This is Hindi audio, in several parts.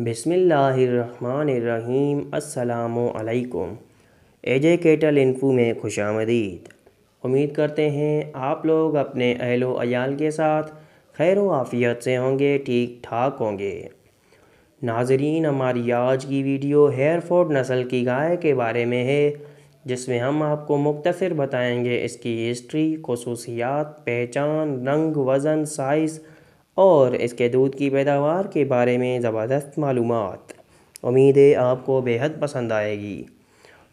बिसमीम् अलैक्कुम एजे केटल इन्फू में खुश आमदीद उम्मीद करते हैं आप लोग अपने अहलो अयाल के साथ खैर आफियत से होंगे ठीक ठाक होंगे नाजरीन हमारी आज की वीडियो हेयरफोर्ड नस्ल की गाय के बारे में है जिसमें हम आपको मुख्तर बताएंगे इसकी हिस्ट्री खसूसियात पहचान रंग वज़न साइज़ और इसके दूध की पैदावार के बारे में ज़बरदस्त मालूम उम्मीद है आपको बेहद पसंद आएगी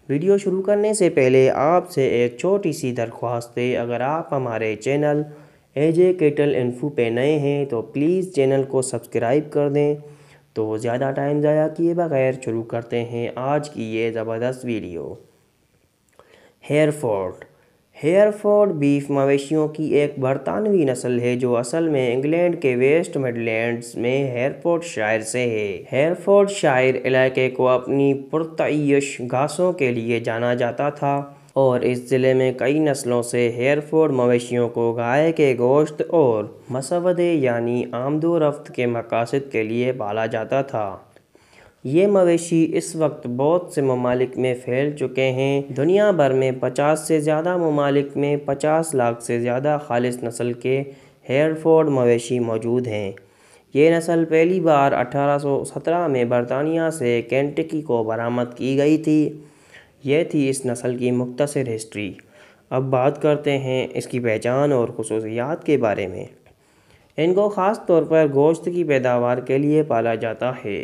वीडियो शुरू करने से पहले आपसे एक छोटी सी दरख्वास्त है अगर आप हमारे चैनल एजे केटल इन्फू पे नए हैं तो प्लीज़ चैनल को सब्सक्राइब कर दें तो ज़्यादा टाइम ज़ाया किए बगैर शुरू करते हैं आज की ये ज़बरदस्त वीडियो हेयर हेयरफोर्ड बीफ मवेशियों की एक बरतानवी नस्ल है जो असल में इंग्लैंड के वेस्ट मिडलैंड्स में हेयरफोर्ड शायर से है हेयरफोर्ड शायर इलाके को अपनी पुरतयश घासों के लिए जाना जाता था और इस ज़िले में कई नस्लों से हेयरफोर्ड मवेशियों को गाय के गोश्त और मसवदे यानी आमदोरफ्त के मकासद के लिए पाला जाता था ये मवेशी इस वक्त बहुत से ममालिक में फैल चुके हैं दुनिया भर में पचास से ज़्यादा ममालिक में पचास लाख से ज़्यादा खालिस नस्ल के हेयरफोर्ड मवेशी मौजूद हैं ये नस्ल पहली बार 1817 में बरतानिया से कैंटकी को बरामद की गई थी यह थी इस नस्ल की मुख्तर हिस्ट्री अब बात करते हैं इसकी पहचान और खसूसियात के बारे में इनको ख़ास तौर पर गोश्त की पैदावार के लिए पाला जाता है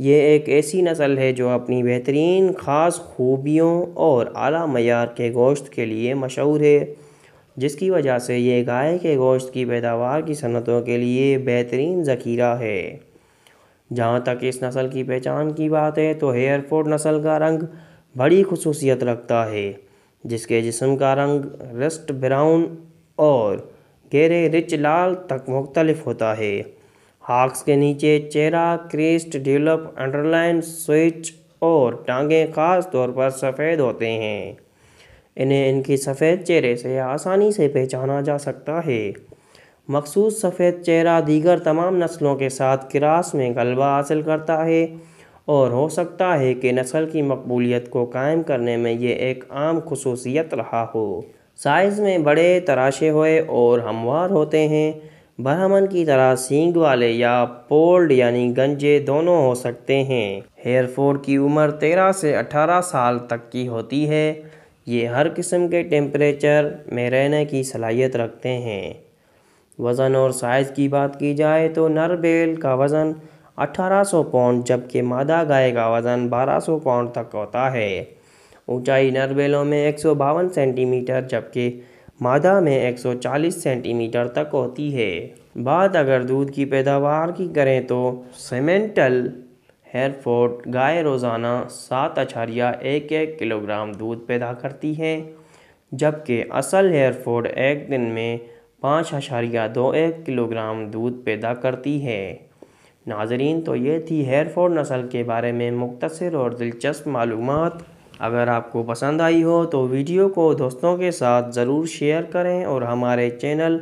ये एक ऐसी नस्ल है जो अपनी बेहतरीन ख़ास खूबियों और आला मयार के गोश्त के लिए मशहूर है जिसकी वजह से ये गाय के गोश्त की पैदावार की सनतों के लिए बेहतरीन ज़खीरा है जहाँ तक इस नस्ल की पहचान की बात है तो हेयरफोर्ड नस्ल का रंग बड़ी खसूसियत रखता है जिसके जिसम का रंग रस्ट ब्राउन और गहरे रिच लाल तक मुख्तलफ होता है हाक्स के नीचे चेहरा क्रिस्ट डेवलप अंडरलाइन स्विच और टांगे खास तौर पर सफ़ेद होते हैं इन्हें इनकी सफ़ेद चेहरे से आसानी से पहचाना जा सकता है मखसूस सफ़ेद चेहरा दीगर तमाम नस्लों के साथ क्रास में गलबा हासिल करता है और हो सकता है कि नस्ल की मकबूलीत को कायम करने में ये एक आम खसूसियत रहा हो साइज़ में बड़े तराशे हुए और हमवार होते हैं ब्राह्मण की तरह सींग वाले या पोल्ड यानी गंजे दोनों हो सकते हैं हेयरफोर्ड की उम्र 13 से 18 साल तक की होती है ये हर किस्म के टेम्परेचर में रहने की सलाहियत रखते हैं वज़न और साइज़ की बात की जाए तो नर बेल का वज़न 1800 पाउंड जबकि मादा गाय का वज़न 1200 पाउंड तक होता है ऊंचाई नर बेलों में एक सेंटीमीटर जबकि मादा में 140 सेंटीमीटर तक होती है बात अगर दूध की पैदावार की करें तो सीमेंटल हेयरफोर्ड गाय रोज़ाना सात अचारिया एक एक किलोग्राम दूध पैदा करती है जबकि असल हेयरफोर्ड एक दिन में पाँच अशारिया दो एक किलोग्राम दूध पैदा करती है नाजरीन तो ये थी हेयरफोर्ड नस्ल के बारे में मुख्तर और दिलचस्प मालूम अगर आपको पसंद आई हो तो वीडियो को दोस्तों के साथ ज़रूर शेयर करें और हमारे चैनल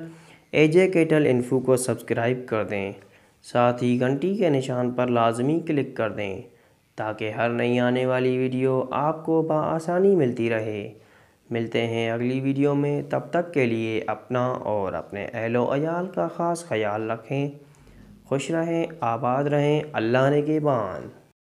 एजे केटल इन्फू को सब्सक्राइब कर दें साथ ही घंटी के निशान पर लाजमी क्लिक कर दें ताकि हर नई आने वाली वीडियो आपको बसानी मिलती रहे मिलते हैं अगली वीडियो में तब तक के लिए अपना और अपने अहलो अयाल का ख़ास ख्याल रखें खुश रहें आबाद रहें अल्लाह ने के बान